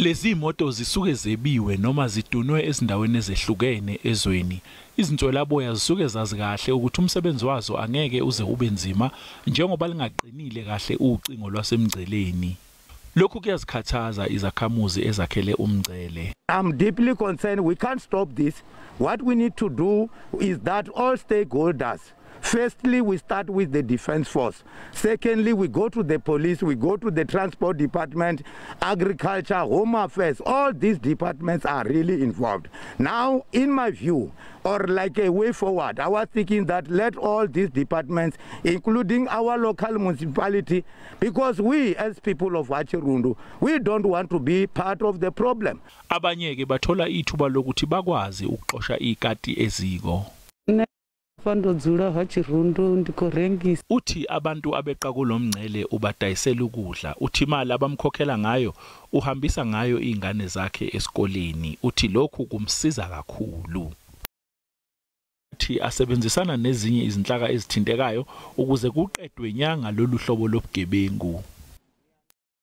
lezi moto zisuke zebiwe noma zidunwe ezindaweni ezehlukene ezweni izinswelaboya zisuke zazi kahle ukuthi umsebenzi wazo angeke uze ube nzima njengoba lingaqinile kahle ucingo lwasemngceleni lokhu kuyazikhathaza izakhamuzi ezakhele umngcele i'm deeply concerned we can't stop this what we need to do is that all stakeholders Firstly, we start with the defense force. Secondly, we go to the police, we go to the transport department, agriculture, home affairs. All these departments are really involved. Now, in my view, or like a way forward, I was thinking that let all these departments, including our local municipality, because we as people of Wachirundu, we don't want to be part of the problem. Abanyege ke ithuba lokuthi bakwazi ukuxosha ikati eziko. fandodzula hachirundo ndikorengisa uthi abantu abeqa kulomngcele ubadayisela ukudla uthi imali abamkhokhela ngayo uhambisa ngayo izingane zakhe esikoleni uthi lokhu kumsiza kakhulu uthi asebenzisana nezinye izinhlaka ezithintekayo ukuze kuqedwe inyanga lolu hlobo lobugebengu